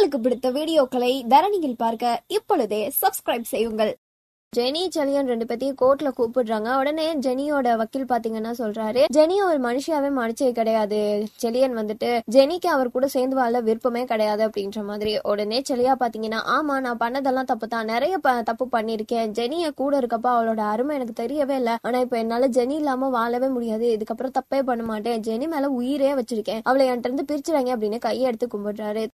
உங்களுக்கு பிடித்த வீடியோக்களை தரணியில் பார்க்க இப்பொழுதே சப்ஸ்கிரைப் செய்யுங்கள் ஜெனி சலியன் ரெண்டு பத்தி கோர்ட்ல கூப்பிடுறாங்க உடனே ஜெனியோட வக்கீல் பாத்தீங்கன்னா சொல்றாரு ஜெனி ஒரு மனுஷியாவே மனுஷே கிடையாது செலியன் வந்துட்டு ஜெனிக்கு அவர் கூட சேர்ந்து வாழ விருப்பமே கிடையாது அப்படின்ற மாதிரி உடனே செலியா பாத்தீங்கன்னா ஆமா நான் பண்ணதெல்லாம் தப்பு தான் நிறைய தப்பு பண்ணிருக்கேன் ஜெனிய கூட இருக்கப்ப அவளோட அருமை எனக்கு தெரியவே இல்லை ஆனா இப்ப என்னால ஜெனி இல்லாம வாழவே முடியாது இதுக்கப்புறம் தப்பே பண்ண மாட்டேன் ஜெனி மேல உயிரே வச்சிருக்கேன் அவளை என்கிட்ட இருந்து பிரிச்சுறாங்க அப்படின்னு கையை எடுத்து கும்பிடுறாரு